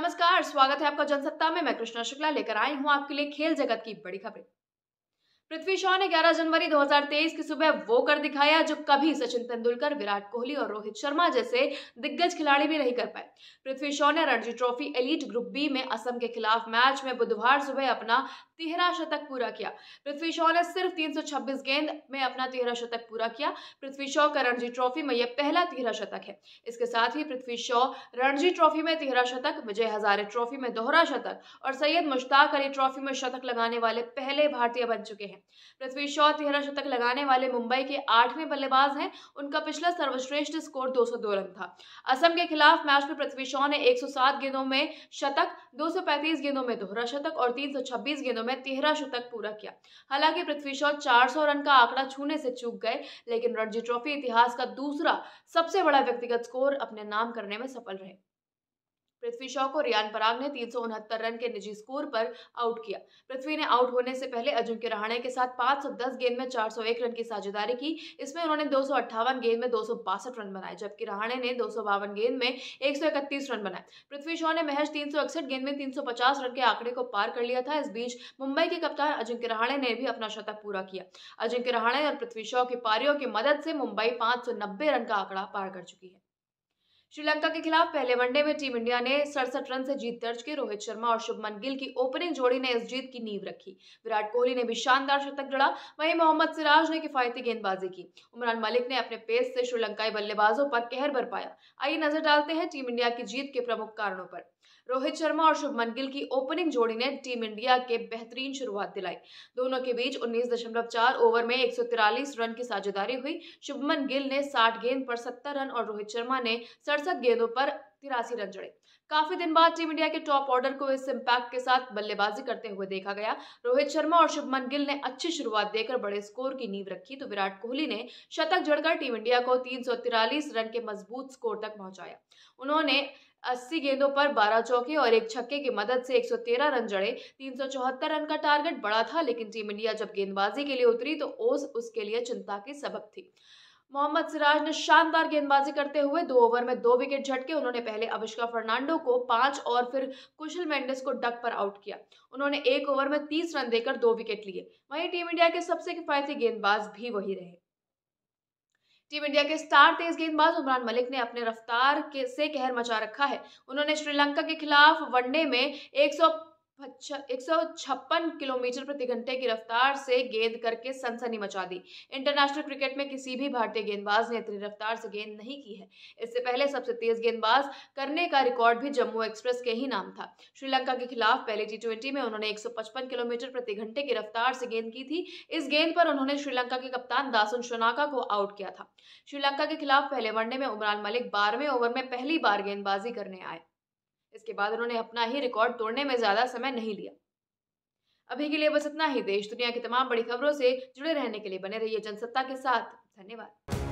नमस्कार स्वागत है आपका जनसत्ता में मैं कृष्णा शुक्ला लेकर आई हूं आपके लिए खेल जगत की बड़ी खबरें पृथ्वी शॉ ने 11 जनवरी 2023 की सुबह वो कर दिखाया जो कभी सचिन तेंदुलकर विराट कोहली और रोहित शर्मा जैसे दिग्गज खिलाड़ी भी नहीं कर पाए पृथ्वी शॉ ने Ranji trophy elite group B में असम के खिलाफ मैच में बुधवार सुबह अपना तेहरा शतक पूरा किया पृथ्वी शॉ ने सिर्फ 326 गेंद में अपना तेहरा शतक पूरा किया पृथ्वी शॉ का रणजी ट्रॉफी में यह पहला तेहरा शतक है इसके साथ ही पृथ्वी शॉ रणजी ट्रॉफी में तेहरा शतक विजय हजारे ट्रॉफी में दोहरा शतक और सैयद मुश्ताक अली ट्रॉफी में शतक लगाने वाले पहले भारतीय बन चुके हैं हैं पृथ्वी शॉ तिहरा शतक लगाने वाले मुंबई के आठवें बल्लेबाज हैं उनका पिछला सर्वश्रेष्ठ स्कोर 202 रन था असम के खिलाफ मैच में पृथ्वी शॉ ने 107 गेंदों में शतक 235 गेंदों में दोहरा शतक और 326 गेंदों में तिहरा शतक पूरा किया हालांकि पृथ्वी शॉ 400 रन का आंकड़ा छूने से चूक गए लेकिन रणजी ट्रॉफी इतिहास का दूसरा सबसे बड़ा व्यक्तिगत स्कोर अपने नाम करने में सफल रहे पृथ्वी शॉ को रियान पराग ने तीन रन के निजी स्कोर पर आउट किया पृथ्वी ने आउट होने से पहले अजिंक्य रहाणे के साथ 510 गेंद में 401 रन की साझेदारी की इसमें उन्होंने दो गेंद में दो रन बनाए जबकि रहाणे ने दो गेंद में एक रन बनाए पृथ्वी शॉ ने महज तीन गेंद में तीन रन के आंकड़े को पार कर लिया था इस बीच मुंबई के कप्तान अजिंक्य रहाणे ने भी अपना शतक पूरा किया अजिंक्य रहाणे और पृथ्वी शॉ की पारियों की मदद से मुंबई पांच रन का आंकड़ा पार कर चुकी है श्रीलंका के खिलाफ पहले वनडे में टीम इंडिया ने सड़सठ रन से जीत दर्ज की रोहित शर्मा और शुभमन गिल की ओपनिंग जोड़ी ने इस जीत की नींव रखी विराट कोहली ने भी शानदार शतक जड़ा वहीं मोहम्मद सिराज ने किफायती गेंदबाजी की उमरान मलिक ने अपने पेस से श्रीलंकाई बल्लेबाजों पर कहर बरपाया आइए नजर डालते हैं टीम इंडिया की जीत के प्रमुख कारणों पर रोहित शर्मा और शुभमन गिल की ओपनिंग जोड़ी ने टीम इंडिया के बेहतरीन शुरुआत दिलाई दोनों के बीच 19.4 ओवर में एक रन की साझेदारी हुई शुभमन गिल ने 60 गेंद पर 70 रन और रोहित शर्मा ने सड़सठ गेंदों पर तिरासी रन जड़े काफी दिन बाद टीम इंडिया के टॉप ऑर्डर को इस इम्पैक्ट के साथ बल्लेबाजी करते हुए देखा गया रोहित शर्मा और शुभमन गिल ने अच्छी शुरुआत देकर बड़े स्कोर की नींव रखी तो विराट कोहली ने शतक जड़कर टीम इंडिया को तीन रन के मजबूत स्कोर तक पहुंचाया उन्होंने अस्सी गेंदों पर बारह चौके और एक छक्के की मदद से 113 रन जड़े 374 रन का टारगेट बड़ा था लेकिन टीम इंडिया जब गेंदबाजी के लिए उतरी तो ओस उसके लिए चिंता की सबक थी मोहम्मद सिराज ने शानदार गेंदबाजी करते हुए दो ओवर में दो विकेट झटके उन्होंने पहले अविष्का फर्नांडो को पांच और फिर कुशल मेंडिस को डक पर आउट किया उन्होंने एक ओवर में तीस रन देकर दो विकेट लिए वहीं टीम इंडिया के सबसे किफायती गेंदबाज भी वही रहे टीम इंडिया के स्टार तेज गेंदबाज उमरान मलिक ने अपने रफ्तार के से कहर मचा रखा है उन्होंने श्रीलंका के खिलाफ वनडे में एक एक सौ छप्पन किलोमीटर प्रति घंटे की रफ्तार से गेंद करके सनसनी मचा दी इंटरनेशनल क्रिकेट में किसी भी भारतीय गेंदबाज ने इतनी रफ्तार से गेंद नहीं की है इससे पहले सबसे तेज गेंदबाज करने का रिकॉर्ड भी जम्मू एक्सप्रेस के ही नाम था श्रीलंका के खिलाफ पहले टी ट्वेंटी में उन्होंने एक किलोमीटर प्रति घंटे की रफ्तार से गेंद की थी इस गेंद पर उन्होंने श्रीलंका के कप्तान दासन शोनाका को आउट किया था श्रीलंका के खिलाफ पहले वनडे में उमरान मलिक बारहवें ओवर में पहली बार गेंदबाजी करने आए इसके बाद उन्होंने अपना ही रिकॉर्ड तोड़ने में ज़्यादा समय नहीं लिया अभी के लिए बस इतना ही देश दुनिया की तमाम बड़ी खबरों से जुड़े रहने के लिए बने रहिए जनसत्ता के साथ धन्यवाद